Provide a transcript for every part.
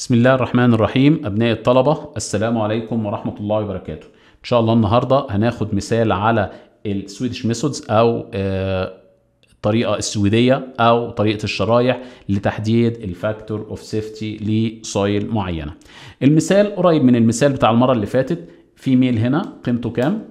بسم الله الرحمن الرحيم أبناء الطلبة السلام عليكم ورحمة الله وبركاته إن شاء الله النهاردة هناخد مثال على السويدش ميثودز أو آه، الطريقة السويدية أو طريقة الشرايح لتحديد الفاكتور أوف سيفتي لصايل معينة المثال قريب من المثال بتاع المرة اللي فاتت في ميل هنا قيمته كام؟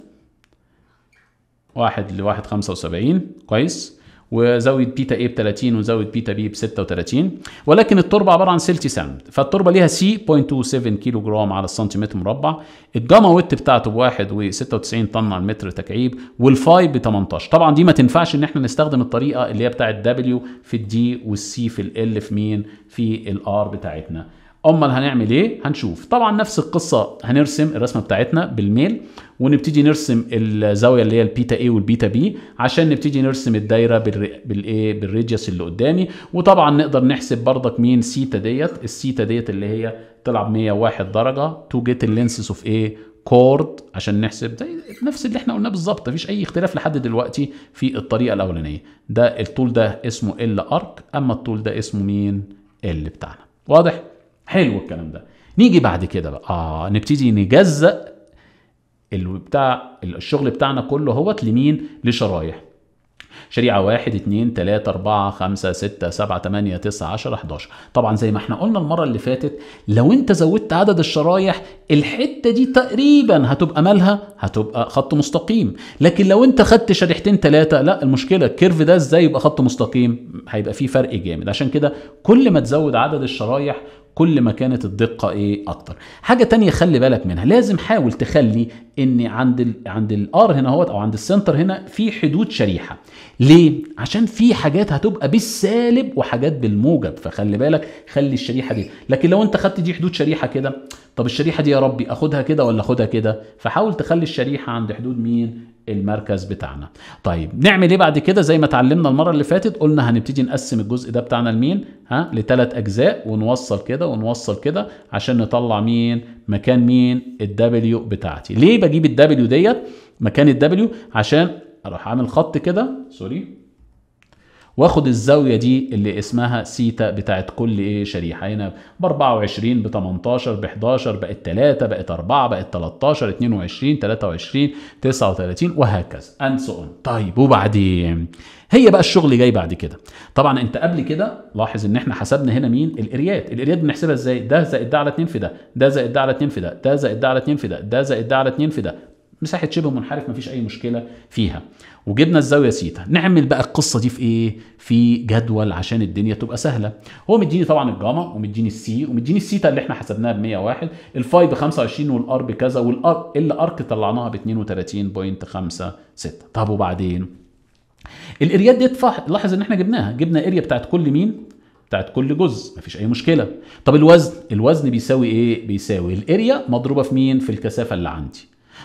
واحد لواحد خمسة وسبعين كويس وزاويه بيتا اي ب 30 وزاويه بيتا بي ب 36 ولكن التربه عباره عن سلتي ساند فالتربه ليها سي 0.27 كيلو جرام على السنتيمتر مربع الجاما ويت بتاعته ب1.96 طن على المتر تكعيب والفاي ب 18 طبعا دي ما تنفعش ان احنا نستخدم الطريقه اللي هي بتاعت دبليو في الدي والسي في ال في مين في الار بتاعتنا امال هنعمل ايه هنشوف طبعا نفس القصه هنرسم الرسمه بتاعتنا بالميل ونبتدي نرسم الزاويه اللي هي البيتا اي والبيتا بي عشان نبتدي نرسم الدايره بالايه بالريديوس اللي قدامي وطبعا نقدر نحسب برضك مين سيتا ديت السيتا ديت اللي هي تلعب 101 درجه تو جيت اللينسز اوف ايه كورد عشان نحسب زي نفس اللي احنا قلناه بالظبط مفيش اي اختلاف لحد دلوقتي في الطريقه الاولانيه ده الطول ده اسمه ال ارك اما الطول ده اسمه مين ال بتاعنا واضح حلو الكلام ده نيجي بعد كده بقى اه نبتدي نجزأ بتاع الشغل بتاعنا كله اهوت لمين لشرايح شريعة واحد اتنين تلاتة أربعة خمسة ستة سبعة تمانية تسعة عشر 11 طبعا زي ما احنا قلنا المرة اللي فاتت لو انت زودت عدد الشرايح الحتة دي تقريبا هتبقى مالها هتبقى خط مستقيم لكن لو انت خدت شريحتين تلاتة لا المشكلة الكيرف ده ازاي يبقى خط مستقيم هيبقى فيه فرق جامد عشان كده كل ما تزود عدد الشرايح كل ما كانت الدقه ايه اكتر حاجه تانية خلي بالك منها لازم حاول تخلي ان عند الـ عند الار هنا اهوت او عند السنتر هنا في حدود شريحه ليه عشان في حاجات هتبقى بالسالب وحاجات بالموجب فخلي بالك خلي الشريحه دي لكن لو انت خدت دي حدود شريحه كده طب الشريحه دي يا ربي اخدها كده ولا اخدها كده فحاول تخلي الشريحه عند حدود مين المركز بتاعنا طيب نعمل ايه بعد كده زي ما اتعلمنا المره اللي فاتت قلنا هنبتدي نقسم الجزء ده بتاعنا لمين ها لثلاث اجزاء ونوصل كده ونوصل كده عشان نطلع مين مكان مين الدبليو بتاعتي ليه بجيب الدبليو ديت مكان الدبليو عشان اروح اعمل خط كده سوري واخد الزاويه دي اللي اسمها سيتا بتاعت كل ايه شريحه هنا ب 24 ب 18 ب 11 بقت 3 بقت 4 بقت 13 22 23 39 وهكذا اند سو اون طيب وبعدين هي بقى الشغل جاي بعد كده طبعا انت قبل كده لاحظ ان احنا حسبنا هنا مين الاريات الاريات بنحسبها ازاي ده زائد ده على 2 في ده ده زائد ده على 2 في ده ده زائد ده على 2 في ده ده زائد ده على 2 في ده مساحه شبه منحرف مفيش اي مشكله فيها وجبنا الزاويه سيتا نعمل بقى القصه دي في ايه في جدول عشان الدنيا تبقى سهله هو مديني طبعا الجاما ومديني السي ومديني السيتا اللي احنا حسبناها ب 101 الفاي ب 25 والار بكذا والار ال ارك طلعناها ب 32.56 طب وبعدين الاريات دي لاحظ ان احنا جبناها جبنا اريا بتاعت كل مين بتاعت كل جزء مفيش اي مشكله طب الوزن الوزن بيساوي ايه بيساوي الاريا مضروبه في مين في الكثافه اللي عندي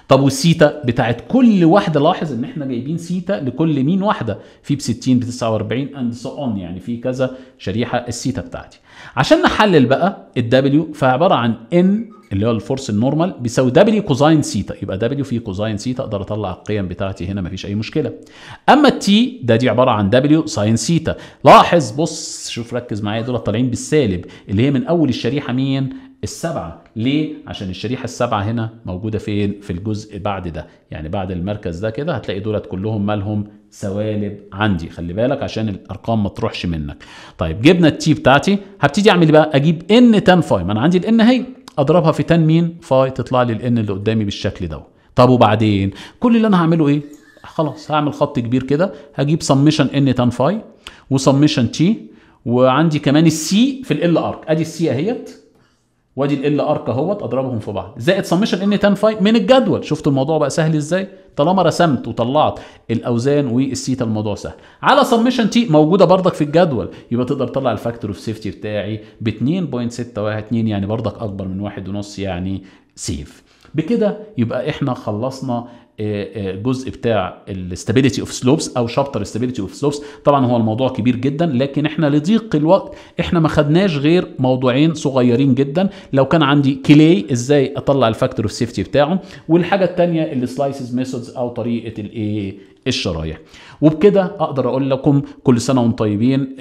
طب والسيتا بتاعت كل واحده لاحظ ان احنا جايبين سيتا لكل مين واحده في ب 60 ب 49 اند سو اون يعني في كذا شريحه السيتا بتاعتي عشان نحلل بقى الدبليو فعباره عن ان اللي هو الفورس النورمال بيساوي دبليو كوزاين سيتا يبقى دبليو في كوزاين سيتا اقدر اطلع القيم بتاعتي هنا مفيش اي مشكله اما التي ده دي عباره عن دبليو ساين سيتا لاحظ بص شوف ركز معايا دول طالعين بالسالب اللي هي من اول الشريحه مين السبعة ليه؟ عشان الشريحة السبعة هنا موجودة فين؟ في الجزء بعد ده يعني بعد المركز ده كده هتلاقي دولت كلهم مالهم سوالب عندي خلي بالك عشان الارقام ما تروحش منك طيب جبنا التي بتاعتي هبتدي اعمل بقى اجيب ان تان فاي ما انا عندي الان هي اضربها في تان مين فاي تطلع لي الان اللي قدامي بالشكل ده طب وبعدين كل اللي انا هعمله ايه خلاص هعمل خط كبير كده هجيب سميشن ان تان فاي وسميشن تي وعندي كمان السي في ال ار ادي السي اهيت وادي ال ار اهوت اضربهم في بعض زائد سمشن ان 10 فاي من الجدول شفتوا الموضوع بقى سهل ازاي طالما رسمت وطلعت الاوزان والسيتا الموضوع سهل على سمشن تي موجوده برضك في الجدول يبقى تقدر تطلع الفاكتور اوف سيفتي بتاعي ب 2.612 يعني برضك اكبر من 1.5 يعني سيف بكده يبقى احنا خلصنا الجزء آه، آه، بتاع الاستابيليتي اوف سلوبس او شابتر استابيليتي اوف سلوبس طبعا هو الموضوع كبير جدا لكن احنا لضيق الوقت احنا ما خدناش غير موضوعين صغيرين جدا لو كان عندي كلي ازاي اطلع الفاكتور اوف سيفتي بتاعه والحاجه الثانيه السلايسز ميثودز او طريقه الايه الشرايح وبكده اقدر اقول لكم كل سنه وانتم طيبين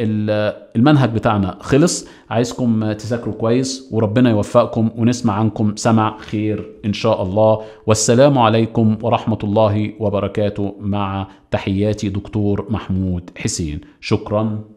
المنهج بتاعنا خلص عايزكم تذاكروا كويس وربنا يوفقكم ونسمع عنكم سمع خير ان شاء الله والسلام عليكم ورحمه الله وبركاته مع تحياتي دكتور محمود حسين شكرا